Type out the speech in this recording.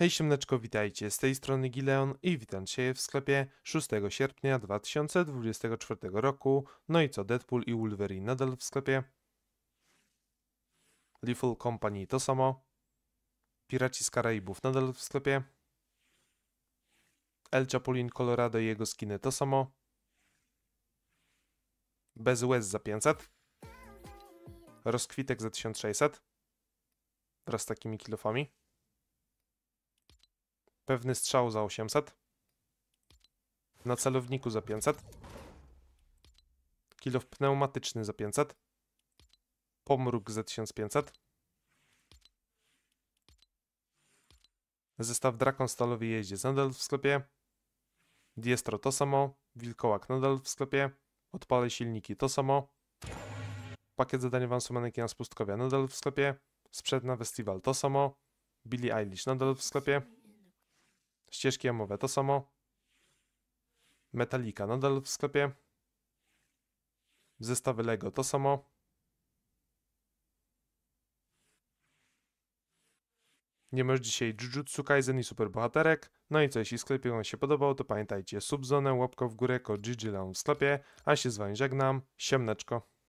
Hej siemneczko, witajcie, z tej strony Gileon i witam Cię w sklepie 6 sierpnia 2024 roku. No i co, Deadpool i Wolverine nadal w sklepie? Lethal Company to samo. Piraci z Karaibów nadal w sklepie. El Chapulin Colorado i jego skiny to samo. Bez łez za 500. Rozkwitek za 1600. Wraz z takimi kilofami. Pewny strzał za 800. Na celowniku za 500. Kilow pneumatyczny za 500. Pomruk za 1500. Zestaw Drakon Stalowy jeździec nadal w sklepie. Diestro to samo. Wilkołak nadal w sklepie. Odpale silniki to samo. Pakiet zadań awansu manekina z pustkowia nadal w sklepie. Sprzed na festiwal to samo. Billie Eilish nadal w sklepie. Ścieżki jamowe, to samo. Metalika, nadal w sklepie. Zestawy Lego, to samo. Nie masz dzisiaj Jujutsu Kaisen i superbohaterek. No i co, jeśli sklep Wam się podobał, to pamiętajcie subzonę, łapko w górę, ko GG w sklepie, a się z Wami żegnam. Siemneczko.